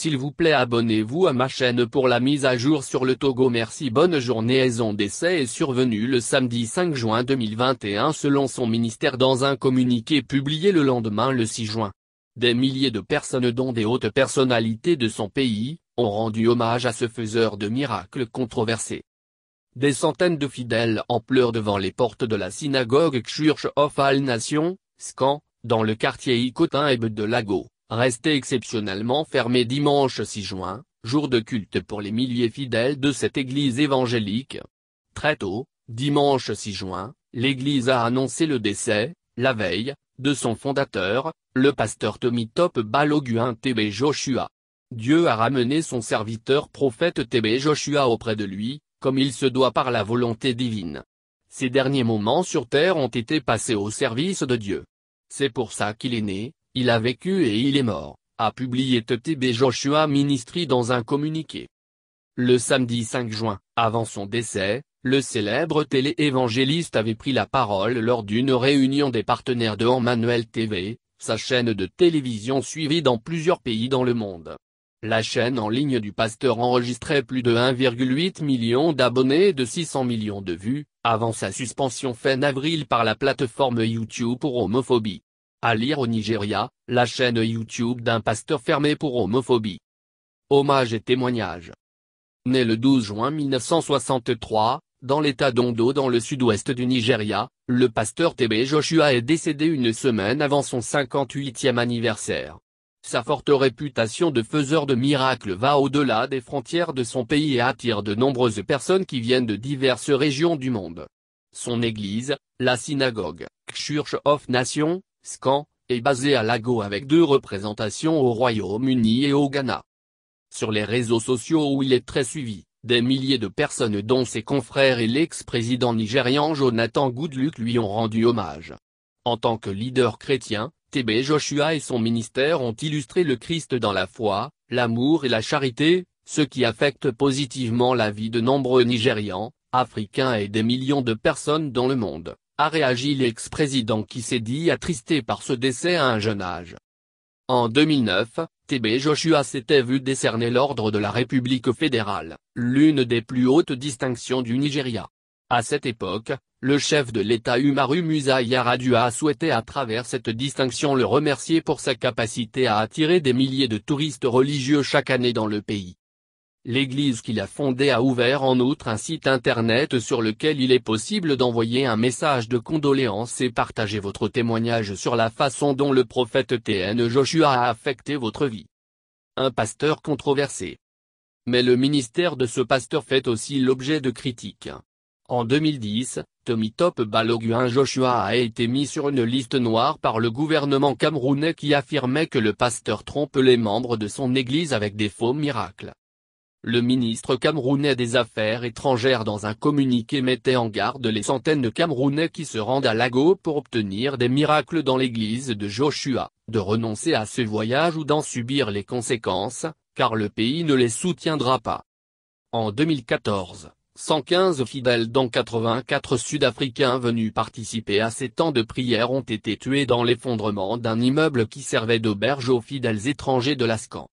S'il vous plaît abonnez-vous à ma chaîne pour la mise à jour sur le Togo Merci bonne journée Aison décès est survenu le samedi 5 juin 2021 selon son ministère dans un communiqué publié le lendemain le 6 juin. Des milliers de personnes dont des hautes personnalités de son pays, ont rendu hommage à ce faiseur de miracles controversés. Des centaines de fidèles en pleurent devant les portes de la synagogue Church of All Nations, Scan, dans le quartier icotin et de Lago resté exceptionnellement fermé dimanche 6 juin, jour de culte pour les milliers fidèles de cette église évangélique. Très tôt, dimanche 6 juin, l'église a annoncé le décès, la veille, de son fondateur, le pasteur Tommy Top Baloguin TB Joshua. Dieu a ramené son serviteur prophète TB Joshua auprès de lui, comme il se doit par la volonté divine. Ses derniers moments sur terre ont été passés au service de Dieu. C'est pour ça qu'il est né, il a vécu et il est mort, a publié TTB Joshua Ministry dans un communiqué. Le samedi 5 juin, avant son décès, le célèbre télé-évangéliste avait pris la parole lors d'une réunion des partenaires de Emmanuel TV, sa chaîne de télévision suivie dans plusieurs pays dans le monde. La chaîne en ligne du pasteur enregistrait plus de 1,8 million d'abonnés et de 600 millions de vues, avant sa suspension fin avril par la plateforme YouTube pour homophobie. À lire au Nigeria, la chaîne YouTube d'un pasteur fermé pour homophobie. Hommage et témoignage. Né le 12 juin 1963, dans l'état d'Ondo dans le sud-ouest du Nigeria, le pasteur TB Joshua est décédé une semaine avant son 58e anniversaire. Sa forte réputation de faiseur de miracles va au-delà des frontières de son pays et attire de nombreuses personnes qui viennent de diverses régions du monde. Son église, la synagogue, Church of Nation, est basé à Lago avec deux représentations au Royaume-Uni et au Ghana. Sur les réseaux sociaux où il est très suivi, des milliers de personnes dont ses confrères et l'ex-président nigérian Jonathan Goodluck lui ont rendu hommage. En tant que leader chrétien, TB Joshua et son ministère ont illustré le Christ dans la foi, l'amour et la charité, ce qui affecte positivement la vie de nombreux Nigérians, Africains et des millions de personnes dans le monde a réagi l'ex-président qui s'est dit attristé par ce décès à un jeune âge. En 2009, TB Joshua s'était vu décerner l'Ordre de la République fédérale, l'une des plus hautes distinctions du Nigeria. À cette époque, le chef de l'État Umaru Musa Yaradua a souhaité à travers cette distinction le remercier pour sa capacité à attirer des milliers de touristes religieux chaque année dans le pays. L'église qu'il a fondée a ouvert en outre un site internet sur lequel il est possible d'envoyer un message de condoléances et partager votre témoignage sur la façon dont le prophète TN Joshua a affecté votre vie. Un pasteur controversé. Mais le ministère de ce pasteur fait aussi l'objet de critiques. En 2010, Tommy Top Balogun Joshua a été mis sur une liste noire par le gouvernement camerounais qui affirmait que le pasteur trompe les membres de son église avec des faux miracles. Le ministre camerounais des Affaires étrangères dans un communiqué mettait en garde les centaines de Camerounais qui se rendent à Lago pour obtenir des miracles dans l'église de Joshua, de renoncer à ce voyage ou d'en subir les conséquences, car le pays ne les soutiendra pas. En 2014, 115 fidèles dont 84 Sud-Africains venus participer à ces temps de prière ont été tués dans l'effondrement d'un immeuble qui servait d'auberge aux fidèles étrangers de l'Ascan.